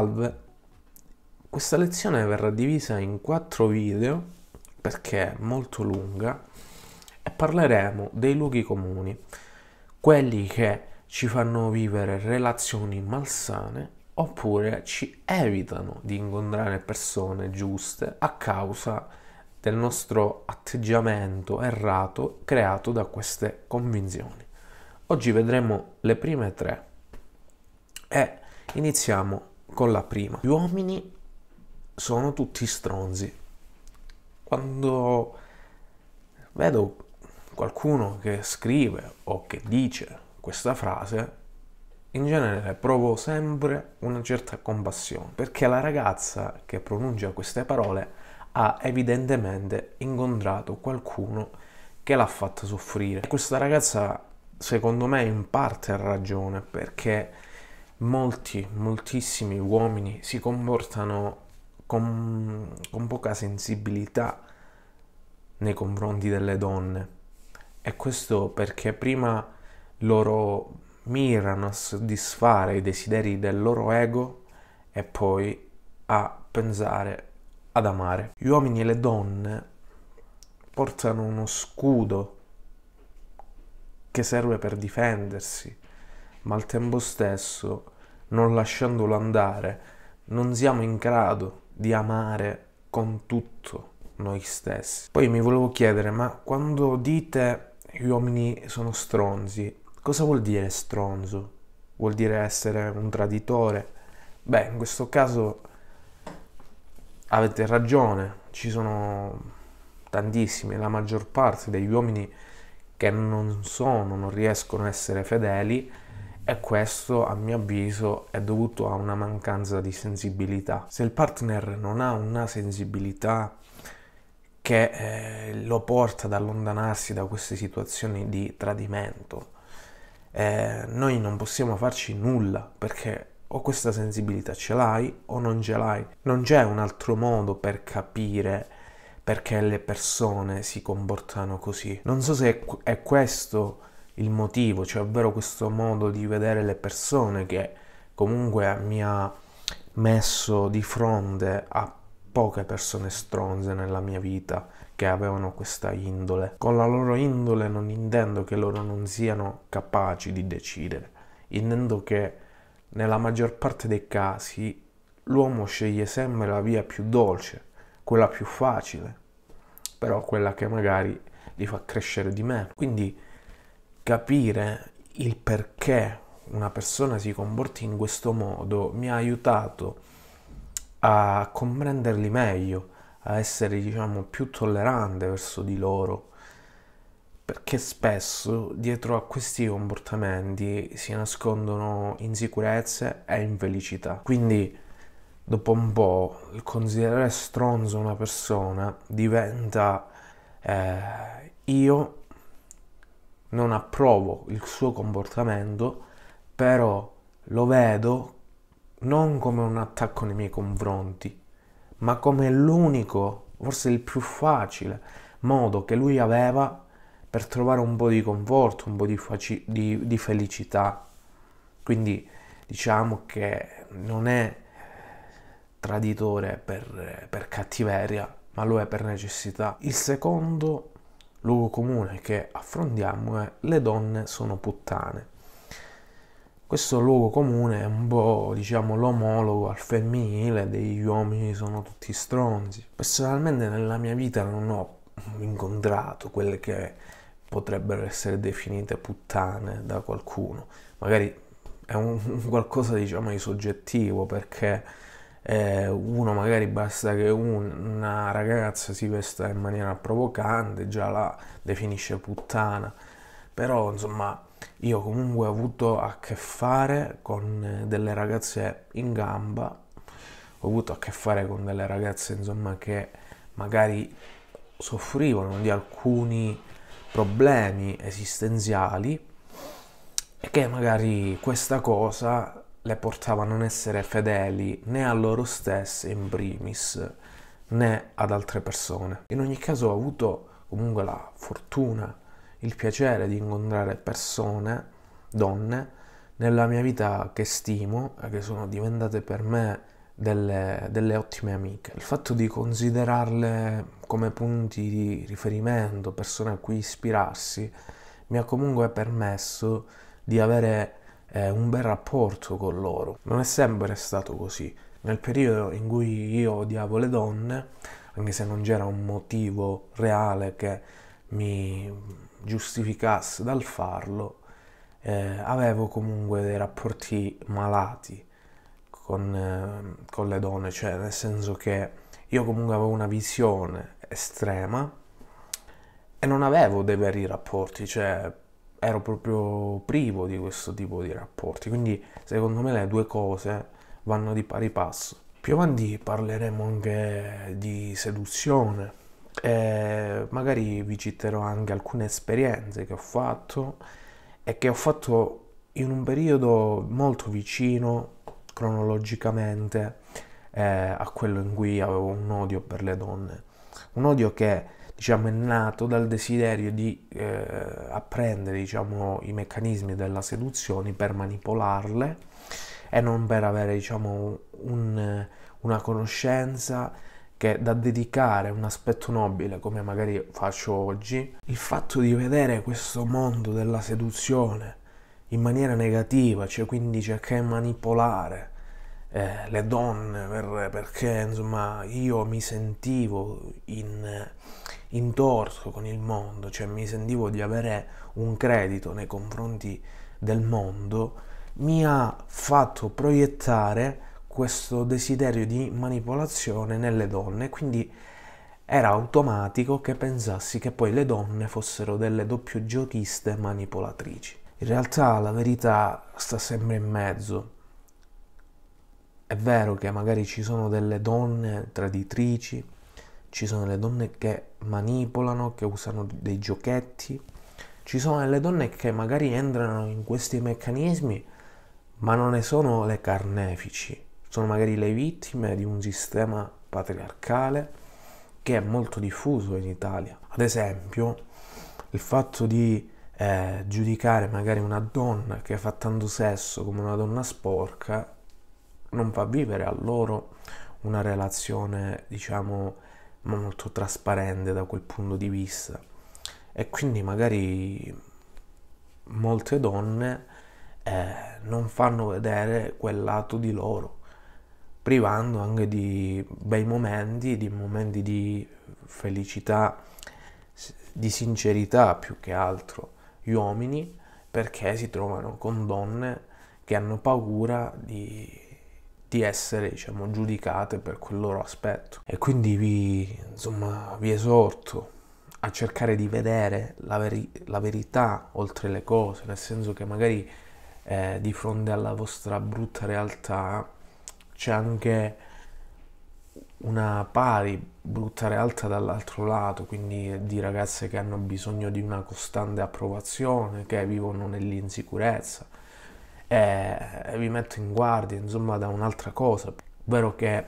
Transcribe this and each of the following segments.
Salve, questa lezione verrà divisa in quattro video perché è molto lunga e parleremo dei luoghi comuni, quelli che ci fanno vivere relazioni malsane oppure ci evitano di incontrare persone giuste a causa del nostro atteggiamento errato creato da queste convinzioni. Oggi vedremo le prime tre e iniziamo con la prima. Gli uomini sono tutti stronzi. Quando vedo qualcuno che scrive o che dice questa frase, in genere provo sempre una certa compassione, perché la ragazza che pronuncia queste parole ha evidentemente incontrato qualcuno che l'ha fatta soffrire. questa ragazza, secondo me, in parte ha ragione, perché molti, moltissimi uomini si comportano con, con poca sensibilità nei confronti delle donne. E questo perché prima loro mirano a soddisfare i desideri del loro ego e poi a pensare ad amare. Gli uomini e le donne portano uno scudo che serve per difendersi ma al tempo stesso, non lasciandolo andare, non siamo in grado di amare con tutto noi stessi. Poi mi volevo chiedere, ma quando dite gli uomini sono stronzi, cosa vuol dire stronzo? Vuol dire essere un traditore? Beh, in questo caso avete ragione, ci sono tantissimi, la maggior parte degli uomini che non sono, non riescono a essere fedeli, e questo, a mio avviso, è dovuto a una mancanza di sensibilità. Se il partner non ha una sensibilità che eh, lo porta ad allontanarsi da queste situazioni di tradimento, eh, noi non possiamo farci nulla perché o questa sensibilità ce l'hai o non ce l'hai. Non c'è un altro modo per capire perché le persone si comportano così. Non so se è questo il motivo, cioè ovvero questo modo di vedere le persone che comunque mi ha messo di fronte a poche persone stronze nella mia vita che avevano questa indole. Con la loro indole non intendo che loro non siano capaci di decidere, intendo che nella maggior parte dei casi l'uomo sceglie sempre la via più dolce, quella più facile, però quella che magari li fa crescere di meno. Quindi capire il perché una persona si comporti in questo modo mi ha aiutato a comprenderli meglio, a essere diciamo più tollerante verso di loro, perché spesso dietro a questi comportamenti si nascondono insicurezze e infelicità. Quindi dopo un po' il considerare stronzo una persona diventa eh, io non approvo il suo comportamento, però lo vedo non come un attacco nei miei confronti, ma come l'unico, forse il più facile modo che lui aveva per trovare un po' di conforto, un po' di, di, di felicità. Quindi diciamo che non è traditore per, per cattiveria, ma lo è per necessità. Il secondo luogo comune che affrontiamo è le donne sono puttane. Questo luogo comune è un po', diciamo, l'omologo al femminile degli uomini sono tutti stronzi. Personalmente nella mia vita non ho incontrato quelle che potrebbero essere definite puttane da qualcuno. Magari è un, qualcosa, diciamo, di soggettivo perché eh, uno magari basta che un, una ragazza si vesta in maniera provocante, già la definisce puttana, però insomma io comunque ho avuto a che fare con delle ragazze in gamba, ho avuto a che fare con delle ragazze insomma che magari soffrivano di alcuni problemi esistenziali e che magari questa cosa le portava a non essere fedeli né a loro stesse in primis né ad altre persone. In ogni caso ho avuto comunque la fortuna, il piacere di incontrare persone, donne, nella mia vita che stimo e che sono diventate per me delle, delle, ottime amiche. Il fatto di considerarle come punti di riferimento, persone a cui ispirarsi, mi ha comunque permesso di avere eh, un bel rapporto con loro. Non è sempre stato così. Nel periodo in cui io odiavo le donne, anche se non c'era un motivo reale che mi giustificasse dal farlo, eh, avevo comunque dei rapporti malati con, eh, con le donne, cioè nel senso che io comunque avevo una visione estrema e non avevo dei veri rapporti, cioè ero proprio privo di questo tipo di rapporti. Quindi secondo me le due cose vanno di pari passo. Più avanti parleremo anche di seduzione e magari vi citerò anche alcune esperienze che ho fatto e che ho fatto in un periodo molto vicino cronologicamente eh, a quello in cui avevo un odio per le donne. Un odio che diciamo, è nato dal desiderio di eh, apprendere diciamo, i meccanismi della seduzione per manipolarle e non per avere diciamo, un, una conoscenza che da dedicare un aspetto nobile come magari faccio oggi, il fatto di vedere questo mondo della seduzione in maniera negativa, cioè quindi cercare di manipolare eh, le donne per, perché insomma io mi sentivo in in torso con il mondo, cioè mi sentivo di avere un credito nei confronti del mondo, mi ha fatto proiettare questo desiderio di manipolazione nelle donne, quindi era automatico che pensassi che poi le donne fossero delle doppio giochiste manipolatrici. In realtà la verità sta sempre in mezzo. È vero che magari ci sono delle donne traditrici, ci sono le donne che manipolano, che usano dei giochetti, ci sono le donne che magari entrano in questi meccanismi ma non ne sono le carnefici, sono magari le vittime di un sistema patriarcale che è molto diffuso in Italia. Ad esempio, il fatto di eh, giudicare magari una donna che fa tanto sesso come una donna sporca non fa vivere a loro una relazione, diciamo, ma molto trasparente da quel punto di vista. E quindi magari molte donne eh, non fanno vedere quel lato di loro, privando anche di bei momenti, di momenti di felicità, di sincerità più che altro gli uomini perché si trovano con donne che hanno paura di di essere diciamo, giudicate per quel loro aspetto. E quindi vi, insomma, vi esorto a cercare di vedere la, veri la, verità oltre le cose, nel senso che magari eh, di fronte alla vostra brutta realtà c'è anche una pari brutta realtà dall'altro lato, quindi di ragazze che hanno bisogno di una costante approvazione, che vivono nell'insicurezza e vi metto in guardia insomma da un'altra cosa, ovvero che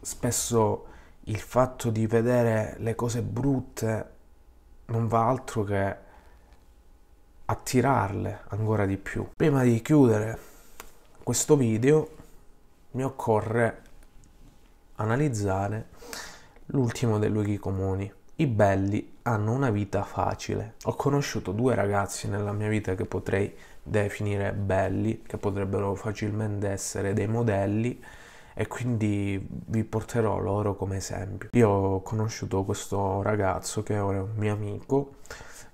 spesso il fatto di vedere le cose brutte non va altro che attirarle ancora di più. Prima di chiudere questo video mi occorre analizzare l'ultimo dei luoghi comuni i belli hanno una vita facile. Ho conosciuto due ragazzi nella mia vita che potrei definire belli, che potrebbero facilmente essere dei modelli e quindi vi porterò loro come esempio. Io ho conosciuto questo ragazzo che ora è un mio amico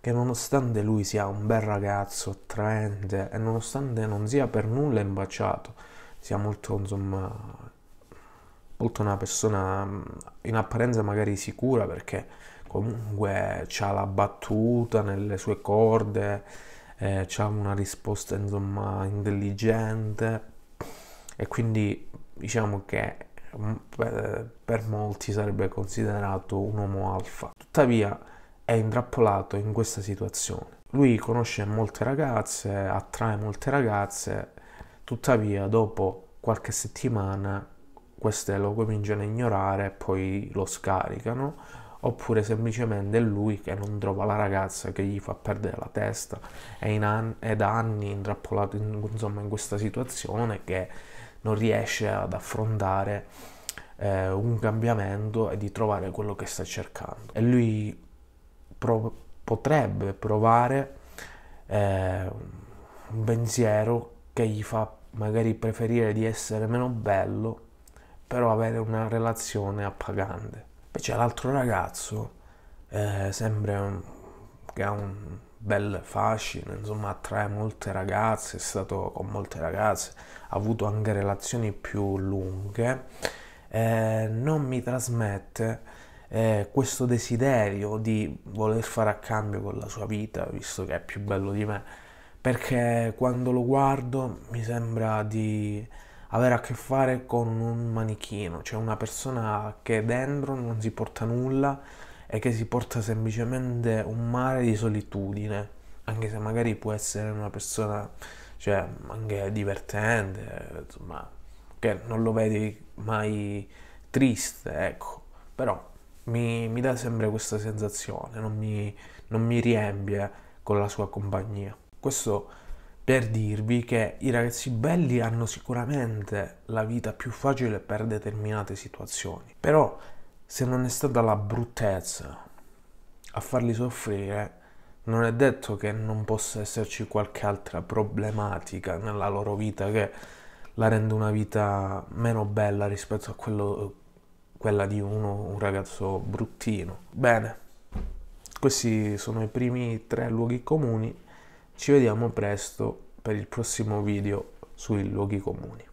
che nonostante lui sia un bel ragazzo, attraente e nonostante non sia per nulla imbaciato, sia molto insomma molto una persona mm, in apparenza magari sicura perché comunque ha la battuta nelle sue corde, eh, ha una risposta insomma intelligente e quindi diciamo che mm, per molti sarebbe considerato un uomo alfa. Tuttavia è intrappolato in questa situazione. Lui conosce molte ragazze, attrae molte ragazze, tuttavia dopo qualche settimana queste lo cominciano a ignorare e poi lo scaricano, oppure semplicemente è lui che non trova la ragazza che gli fa perdere la testa, è, an- è da anni intrappolato in, insomma, in questa situazione che non riesce ad affrontare eh, un cambiamento e di trovare quello che sta cercando. E lui pro- potrebbe provare eh, un pensiero che gli fa magari preferire di essere meno bello però avere una relazione appagante. Invece l'altro ragazzo eh, sembra un, che ha un bel fascino, insomma attrae molte ragazze, è stato con molte ragazze, ha avuto anche relazioni più lunghe, eh, non mi trasmette eh, questo desiderio di voler fare a cambio con la sua vita, visto che è più bello di me, perché quando lo guardo mi sembra di avere a che fare con un manichino, cioè una persona che dentro non si porta nulla e che si porta semplicemente un mare di solitudine, anche se magari può essere una persona cioè, anche divertente, insomma, che non lo vedi mai triste, ecco, però mi, mi dà sempre questa sensazione, non mi, non mi riempie con la sua compagnia. Questo per dirvi che i ragazzi belli hanno sicuramente la vita più facile per determinate situazioni, però se non è stata la bruttezza a farli soffrire, non è detto che non possa esserci qualche altra problematica nella loro vita che la rende una vita meno bella rispetto a quello, quella di uno, un ragazzo bruttino. Bene, questi sono i primi tre luoghi comuni ci vediamo presto per il prossimo video sui luoghi comuni.